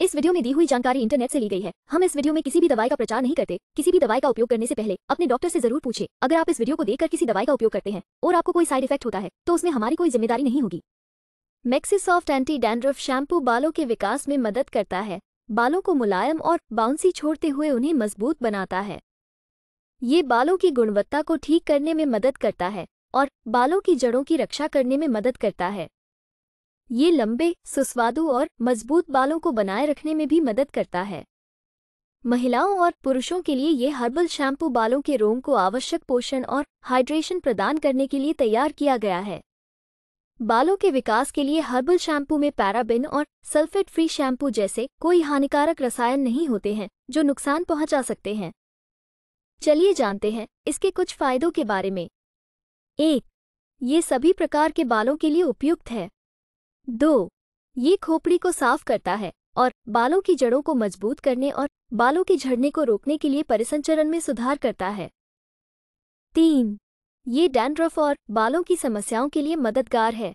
इस वीडियो में दी हुई जानकारी इंटरनेट से ली गई है हम इस वीडियो में किसी भी दवाई का प्रचार नहीं करते किसी भी दवाई का उपयोग करने से पहले अपने डॉक्टर से जरूर पूछे अगर आप इस वीडियो को देखकर किसी दवाई का उपयोग करते हैं और आपको कोई साइड इफेक्ट होता है तो उसमें हमारी कोई जिम्मेदारी नहीं होगी मैक्सीसॉफ्ट एंटी डैंड्रफ शैम्पू बालों के विकास में मदद करता है बालों को मुलायम और बाउंसी छोड़ते हुए उन्हें मजबूत बनाता है ये बालों की गुणवत्ता को ठीक करने में मदद करता है और बालों की जड़ों की रक्षा करने में मदद करता है ये लंबे सुस्वादु और मजबूत बालों को बनाए रखने में भी मदद करता है महिलाओं और पुरुषों के लिए ये हर्बल शैम्पू बालों के रोम को आवश्यक पोषण और हाइड्रेशन प्रदान करने के लिए तैयार किया गया है बालों के विकास के लिए हर्बल शैम्पू में पैराबिन और सल्फेट फ्री शैम्पू जैसे कोई हानिकारक रसायन नहीं होते हैं जो नुकसान पहुंचा सकते हैं चलिए जानते हैं इसके कुछ फायदों के बारे में एक ये सभी प्रकार के बालों के लिए उपयुक्त है दो ये खोपड़ी को साफ करता है और बालों की जड़ों को मजबूत करने और बालों के झड़ने को रोकने के लिए परिसंचरण में सुधार करता है तीन ये डैंड्रफ और बालों की समस्याओं के लिए मददगार है